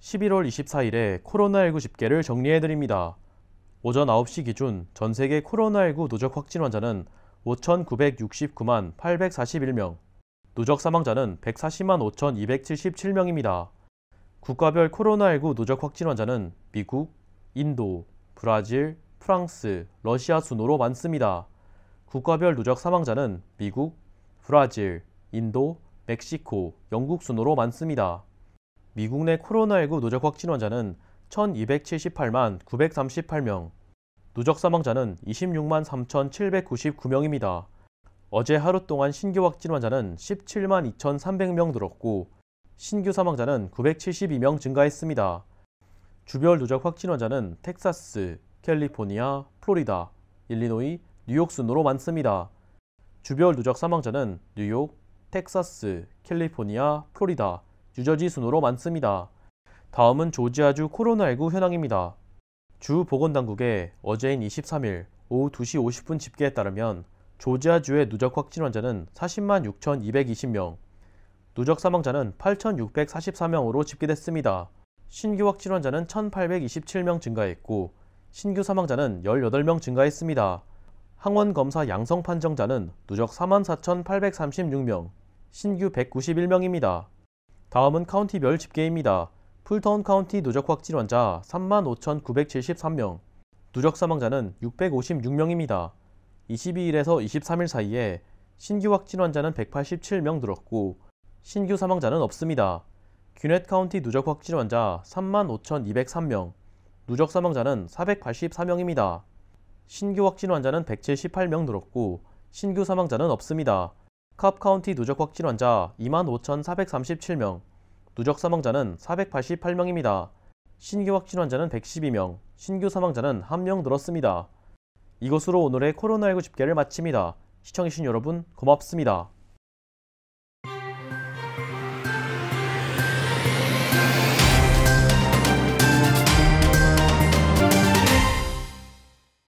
11월 24일에 코로나19 집계를 정리해드립니다. 오전 9시 기준 전 세계 코로나19 누적 확진 환자는 5,969만 841명, 누적 사망자는 140만 5,277명입니다. 국가별 코로나19 누적 확진 환자는 미국, 인도, 브라질, 프랑스, 러시아 순으로 많습니다. 국가별 누적 사망자는 미국, 브라질, 인도, 멕시코, 영국 순으로 많습니다. 미국 내 코로나19 누적 확진 환자는 1,278만 938명, 누적 사망자는 26만 3,799명입니다. 어제 하루 동안 신규 확진 환자는 17만 2,300명 늘었고, 신규 사망자는 972명 증가했습니다. 주별 누적 확진 환자는 텍사스, 캘리포니아, 플로리다, 일리노이, 뉴욕 순으로 많습니다. 주별 누적 사망자는 뉴욕, 텍사스, 캘리포니아, 플로리다, 유저지 순으로 많습니다. 다음은 조지아주 코로나19 현황입니다. 주 보건당국의 어제인 23일 오후 2시 50분 집계에 따르면 조지아주의 누적 확진 환자는 40만 6,220명, 누적 사망자는 8,644명으로 집계됐습니다. 신규 확진 환자는 1,827명 증가했고, 신규 사망자는 18명 증가했습니다. 항원 검사 양성 판정자는 누적 44,836명, 신규 191명입니다. 다음은 카운티별 집계입니다. 풀턴 카운티 누적 확진 환자 35,973명, 누적 사망자는 656명입니다. 22일에서 23일 사이에 신규 확진 환자는 187명 늘었고 신규 사망자는 없습니다. 귀넷 카운티 누적 확진 환자 35,203명, 누적 사망자는 484명입니다. 신규 확진 환자는 178명 늘었고 신규 사망자는 없습니다. 컵 카운티 누적 확진 환자 25,437명, 누적 사망자는 488명입니다. 신규 확진 환자는 112명, 신규 사망자는 1명 늘었습니다. 이것으로 오늘의 코로나19 집계를 마칩니다. 시청해주신 여러분 고맙습니다.